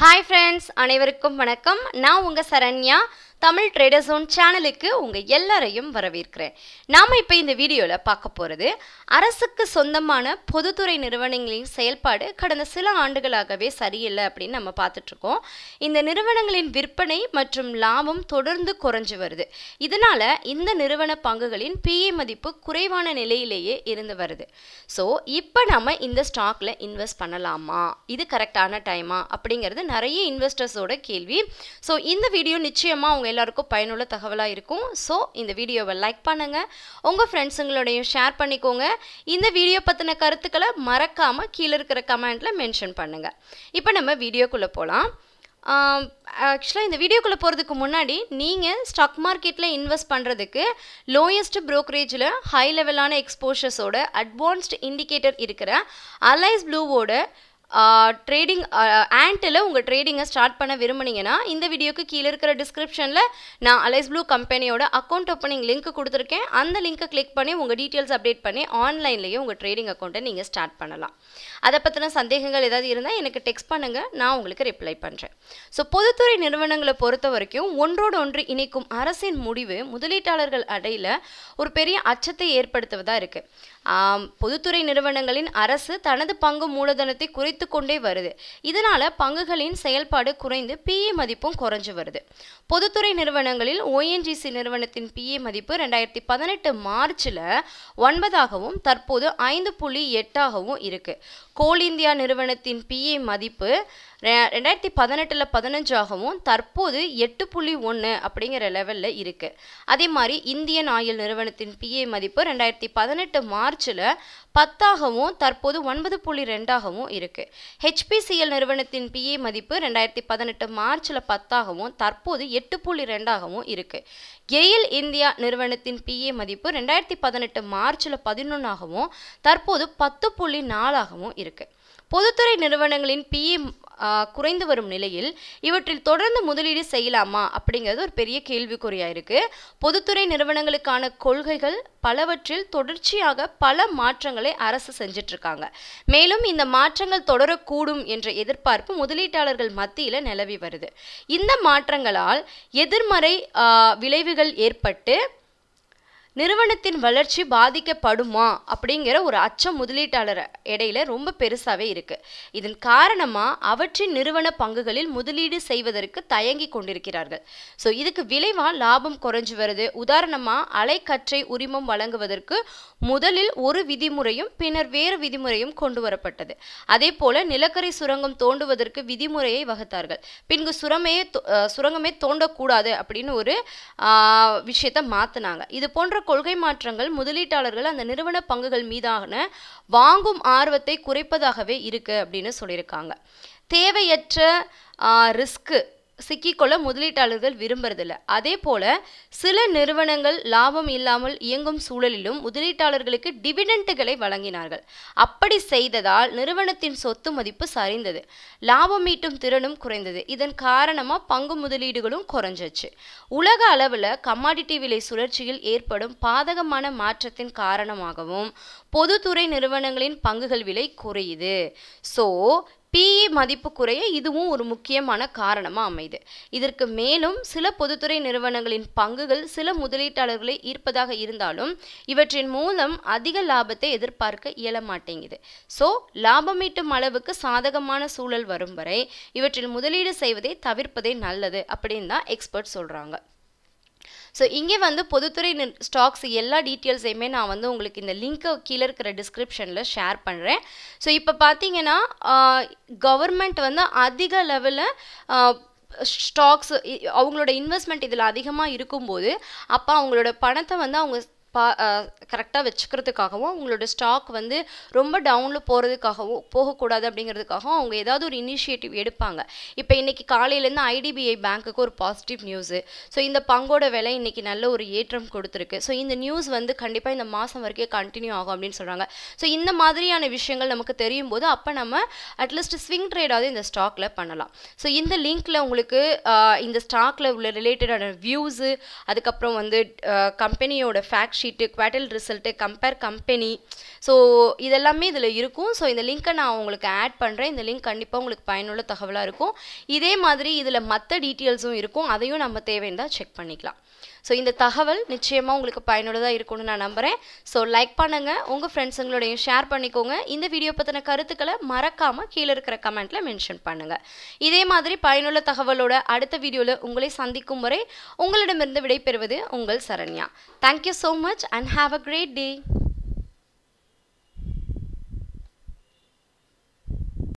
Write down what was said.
hi friends அனைவருக்கும் வணக்கம் நான் உங்கள் சரண்யா தமிழ் ட்ரேடர் ஜோன் சேனலுக்கு உங்கள் எல்லாரையும் வரவேற்கிறேன் நாம் இப்போ இந்த வீடியோவில் பார்க்க போகிறது அரசுக்கு சொந்தமான பொதுத்துறை நிறுவனங்களின் செயல்பாடு கடந்த சில ஆண்டுகளாகவே சரியில்லை அப்படின்னு நம்ம பார்த்துட்ருக்கோம் இந்த நிறுவனங்களின் விற்பனை மற்றும் லாபம் தொடர்ந்து குறைஞ்சு வருது இதனால் இந்த நிறுவன பங்குகளின் பிஏ e மதிப்பு குறைவான நிலையிலேயே இருந்து வருது ஸோ இப்போ நம்ம இந்த ஸ்டாக்ல இன்வெஸ்ட் பண்ணலாமா இது கரெக்டான டைமா அப்படிங்கிறது நிறைய இன்வெஸ்டர்ஸோட கேள்வி ஸோ இந்த வீடியோ நிச்சயமாக அவங்க எல்லாருக்கும் பயனுள்ள தகவலாக இருக்கும் ஸோ இந்த வீடியோவை லைக் பண்ணுங்கள் உங்கள் ஃப்ரெண்ட்ஸுங்களோடையும் ஷேர் பண்ணிக்கோங்க இந்த வீடியோ பற்றின கருத்துக்களை மறக்காமல் கீழே இருக்கிற கமெண்ட்டில் மென்ஷன் பண்ணுங்கள் இப்போ நம்ம வீடியோக்குள்ளே போகலாம் ஆக்சுவலாக இந்த வீடியோக்குள்ளே போகிறதுக்கு முன்னாடி நீங்கள் ஸ்டாக் மார்க்கெட்டில் இன்வெஸ்ட் பண்ணுறதுக்கு லோயஸ்ட் ப்ரோக்கரேஜில் ஹை லெவலான எக்ஸ்போஷர்ஸோட அட்வான்ஸ்டு இண்டிகேட்டர் இருக்கிற அலைஸ் ப்ளூவோட ட்ரேடிங் ஆண்ட்டில் உங்கள் ட்ரேடிங்கை ஸ்டார்ட் பண்ண விரும்புனீங்கன்னா இந்த வீடியோக்கு கீழே இருக்கிற டிஸ்கிரிப்ஷனில் நான் அலைஸ் ப்ளூ கம்பெனியோட அக்கௌண்ட் ஓப்பனிங் லிங்க் கொடுத்துருக்கேன் அந்த லிங்க்கை கிளிக் பண்ணி உங்கள் டீட்டெயில்ஸ் அப்டேட் பண்ணி ஆன்லைன்லேயே உங்கள் ட்ரேடிங் அக்கௌண்ட்டை நீங்கள் ஸ்டார்ட் பண்ணலாம் அதை பற்றின சந்தேகங்கள் ஏதாவது இருந்தால் எனக்கு டெக்ஸ்ட் பண்ணுங்கள் நான் உங்களுக்கு ரிப்ளை பண்ணுறேன் ஸோ பொதுத்துறை நிறுவனங்களை பொறுத்த வரைக்கும் ஒன்றோடு ஒன்று இணைக்கும் அரசின் முடிவு முதலீட்டாளர்கள் அடையில் ஒரு பெரிய அச்சத்தை ஏற்படுத்துவதாக இருக்குது பொதுத்துறை நிறுவனங்களின் அரசு தனது பங்கு மூலதனத்தை குறைத்து கொண்டே வருது இதனால் பங்குகளின் செயல்பாடு குறைந்து பிஏ மதிப்பும் குறைஞ்சு வருது பொதுத்துறை நிறுவனங்களில் ஓஎன்ஜிசி நிறுவனத்தின் பிஏ மதிப்பு ரெண்டாயிரத்தி பதினெட்டு மார்ச்சில் ஒன்பதாகவும் தற்போது ஐந்து புள்ளி எட்டாகவும் இருக்குது கோல் இந்தியா நிறுவனத்தின் பிஏ மதிப்பு ரெண்டாயிரத்தி பதினெட்டில் பதினஞ்சாகவும் தற்போது எட்டு புள்ளி ஒன்று அப்படிங்கிற லெவலில் இருக்குது அதே மாதிரி இந்தியன் ஆயில் நிறுவனத்தின் பிஏ மதிப்பு ரெண்டாயிரத்தி பதினெட்டு மார்ச் மார்ச்சில் பத்தாகவும் தற்போது ஒன்பது புள்ளி ரெண்டாகவும் இருக்குது ஹெச்பிசிஎல் நிறுவனத்தின் பிஏ e மதிப்பு ரெண்டாயிரத்தி பதினெட்டு மார்ச்சில் பத்தாகவும் தற்போது எட்டு புள்ளி ரெண்டாகவும் இருக்குது எயில் இந்தியா நிறுவனத்தின் பிஏ e மதிப்பு ரெண்டாயிரத்தி பதினெட்டு மார்ச்சில் பதினொன்றாகவும் தற்போது பத்து புள்ளி நாலாகவும் இருக்குது பொதுத்துறை நிறுவனங்களின் பிஇ e, குறைந்து வரும் நிலையில் இவற்றில் தொடர்ந்து முதலீடு செய்யலாமா அப்படிங்கிறது ஒரு பெரிய கேள்விக்குறியாக இருக்குது பொதுத்துறை நிறுவனங்களுக்கான கொள்கைகள் பலவற்றில் தொடர்ச்சியாக பல மாற்றங்களை அரசு செஞ்சிட்ருக்காங்க மேலும் இந்த மாற்றங்கள் தொடரக்கூடும் என்ற எதிர்பார்ப்பு முதலீட்டாளர்கள் மத்தியில் நிலவி வருது இந்த மாற்றங்களால் எதிர்மறை விளைவுகள் ஏற்பட்டு நிறுவனத்தின் வளர்ச்சி பாதிக்கப்படுமா அப்படிங்கிற ஒரு அச்சம் முதலீட்டாளர் இடையில ரொம்ப பெருசாகவே இருக்குது இதன் காரணமாக அவற்றின் நிறுவன பங்குகளில் முதலீடு செய்வதற்கு தயங்கி கொண்டிருக்கிறார்கள் ஸோ இதுக்கு விளைவாக லாபம் குறைஞ்சு வருது உதாரணமாக அலைக்கற்றை உரிமம் வழங்குவதற்கு முதலில் ஒரு விதிமுறையும் பின்னர் வேறு விதிமுறையும் கொண்டு வரப்பட்டது அதே போல் நிலக்கரி சுரங்கம் தோண்டுவதற்கு விதிமுறையை வகுத்தார்கள் பின்பு சுரமையே சுரங்கமே தோண்டக்கூடாது அப்படின்னு ஒரு விஷயத்தை மாற்றினாங்க இது போன்ற கொள்கை மாற்றங்கள் முதலீட்டாளர்கள் அந்த நிறுவன பங்குகள் மீதான வாங்கும் ஆர்வத்தை குறைப்பதாகவே இருக்கு அப்படின்னு சொல்லியிருக்காங்க தேவையற்ற ரிஸ்க்கு சிக்கிக்கொள்ள முதலீட்டாளர்கள் விரும்புறதில்ல அதே போல சில நிறுவனங்கள் லாபம் இல்லாமல் இயங்கும் சூழலிலும் முதலீட்டாளர்களுக்கு டிவிடெண்ட்டுகளை வழங்கினார்கள் அப்படி செய்ததால் நிறுவனத்தின் சொத்து மதிப்பு சரிந்தது லாபம் ஈட்டும் திறனும் குறைந்தது இதன் காரணமாக பங்கு முதலீடுகளும் குறைஞ்சிச்சு உலக அளவில் கமாடிட்டி விலை சுழற்சியில் ஏற்படும் பாதகமான மாற்றத்தின் காரணமாகவும் பொதுத்துறை நிறுவனங்களின் பங்குகள் விலை குறையுது ஸோ பிஇ மதிப்பு குறைய இதுவும் ஒரு முக்கியமான காரணமாக அமைது இதற்கு மேலும் சில பொதுத்துறை நிறுவனங்களின் பங்குகள் சில முதலீட்டாளர்களை ஈர்ப்பதாக இருந்தாலும் இவற்றின் மூலம் அதிக லாபத்தை எதிர்பார்க்க இயல மாட்டேங்குது ஸோ லாபமீட்டும் அளவுக்கு சாதகமான சூழல் வரும் வரை இவற்றில் முதலீடு செய்வதை தவிர்ப்பதே நல்லது அப்படின்னு தான் எக்ஸ்பர்ட் சொல்கிறாங்க ஸோ இங்கே வந்து பொதுத்துறை ஸ்டாக்ஸ் எல்லா டீட்டெயில்ஸையுமே நான் வந்து உங்களுக்கு இந்த லிங்க்கை கீழே இருக்கிற டிஸ்கிரிப்ஷனில் ஷேர் பண்ணுறேன் ஸோ இப்போ பார்த்தீங்கன்னா கவர்மெண்ட் வந்து அதிக லெவலில் ஸ்டாக்ஸ் அவங்களோட இன்வெஸ்ட்மெண்ட் இதில் அதிகமாக இருக்கும்போது அப்போ அவங்களோட பணத்தை வந்து அவங்க பா கரெக்டாக வச்சுக்கிறதுக்காகவும் உங்களோட ஸ்டாக் வந்து ரொம்ப டவுனில் போகிறதுக்காகவும் போகக்கூடாது அப்படிங்கிறதுக்காகவும் அவங்க ஏதாவது ஒரு இனிஷியேட்டிவ் எடுப்பாங்க இப்போ இன்றைக்கி காலையிலேருந்து ஐடிபிஐ பேங்க்குக்கு ஒரு பாசிட்டிவ் நியூஸு ஸோ இந்த பங்கோட விலை இன்றைக்கி நல்ல ஒரு ஏற்றம் கொடுத்துருக்கு ஸோ இந்த நியூஸ் வந்து கண்டிப்பாக இந்த மாதம் வரைக்கும் கண்டினியூ ஆகும் அப்படின்னு சொல்கிறாங்க ஸோ இந்த மாதிரியான விஷயங்கள் நமக்கு தெரியும் போது அப்போ நம்ம அட்லீஸ்ட் ஸ்விங் ட்ரேடாவது இந்த ஸ்டாக்கில் பண்ணலாம் ஸோ இந்த லிங்க்கில் உங்களுக்கு இந்த ஸ்டாக்கில் உள்ள ரிலேட்டடான வியூஸு அதுக்கப்புறம் வந்து கம்பெனியோட ஃபேக்ஷன் sheet quarterly result compare company so இதெல்லாமே இதில் இருக்கும் ஸோ இந்த லிங்க்கை நான் உங்களுக்கு ஆட் பண்ணுறேன் இந்த லிங்க் கண்டிப்பாக உங்களுக்கு பயனுள்ள தகவலாக இருக்கும் இதே மாதிரி இதில் மற்ற டீட்டெயில்ஸும் இருக்கும் அதையும் நம்ம தேவைன்னு செக் பண்ணிக்கலாம் ஸோ இந்த தகவல் நிச்சயமாக உங்களுக்கு பயனுள்ளதாக இருக்கும்னு நான் நம்புகிறேன் ஸோ லைக் பண்ணுங்கள் உங்கள் ஃப்ரெண்ட்ஸுங்களோடையும் ஷேர் பண்ணிக்கோங்க இந்த வீடியோ பற்றின கருத்துக்களை மறக்காமல் கீழே இருக்கிற கமெண்ட்டில் மென்ஷன் பண்ணுங்கள் இதே மாதிரி பயனுள்ள தகவலோட அடுத்த வீடியோவில் உங்களை சந்திக்கும் வரை உங்களிடமிருந்து விடைபெறுவது உங்கள் Saranya thank you so much and have a great day